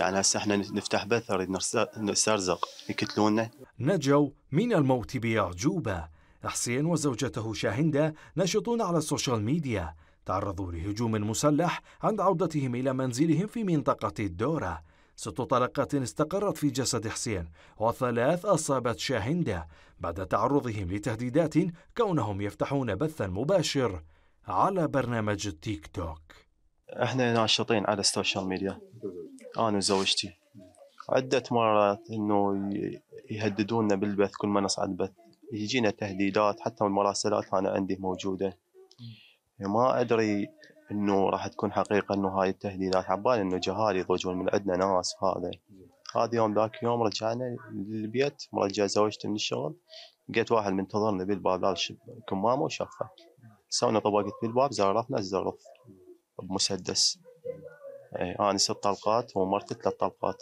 يعني هسه احنا نفتح بث نريد نسترزق يقتلونا نجوا من الموت بأعجوبة حسين وزوجته شاهندة نشطون على السوشيال ميديا تعرضوا لهجوم مسلح عند عودتهم إلى منزلهم في منطقة الدورة ست طلقات استقرت في جسد حسين وثلاث أصابت شاهندة بعد تعرضهم لتهديدات كونهم يفتحون بثا مباشر على برنامج التيك توك احنا ناشطين على السوشيال ميديا آه، انا وزوجتي عدة مرات انه يهددونا بالبث كل ما نصعد بث يجينا تهديدات حتى المراسلات انا عندي موجودة يعني ما ادري انه راح تكون حقيقة انه هاي التهديدات عبالي انه جهال يضجون من عندنا ناس هذا هذا يوم ذاك يوم رجعنا للبيت مرجع زوجتي من الشغل لقيت واحد منتظرنا بالباب لابس كمامه وشفه سوينا طبقة بالباب زرفنا الزرف بمسدس أنا إيه، آه، ست طلقات ومرتي ثلاث طلقات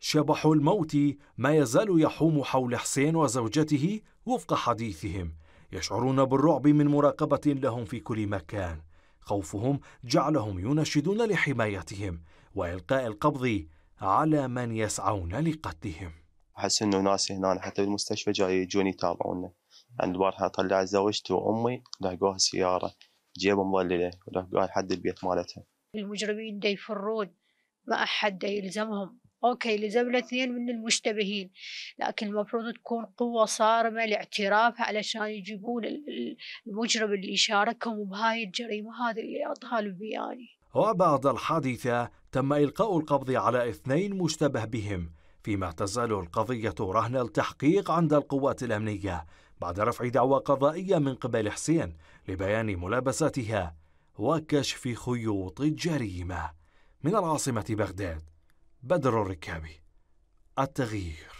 شبح الموت ما يزال يحوم حول حسين وزوجته وفق حديثهم يشعرون بالرعب من مراقبة لهم في كل مكان خوفهم جعلهم يناشدون لحمايتهم وإلقاء القبض على من يسعون لقتلهم أحس أنه ناس هنا حتى بالمستشفى جاي يجون يتابعونا عند البارحة طلعت زوجتي وأمي لحقوها السيارة جيبهم ظللة ولحقوها لحد البيت مالتها المجرمين دي يفرون ما أحد دي يلزمهم أوكي لزمنا اثنين من المشتبهين لكن المفروض تكون قوة صارمة لاعتراف علشان يجيبون المجرم اللي شاركهم بهاي الجريمة هذا اللي أعطاها البياني وبعد الحادثة تم إلقاء القبض على اثنين مشتبه بهم فيما تزال القضية رهن التحقيق عند القوات الأمنية بعد رفع دعوى قضائية من قبل حسين لبيان ملابساتها وكشف خيوط الجريمة من العاصمة بغداد بدر الركابي التغيير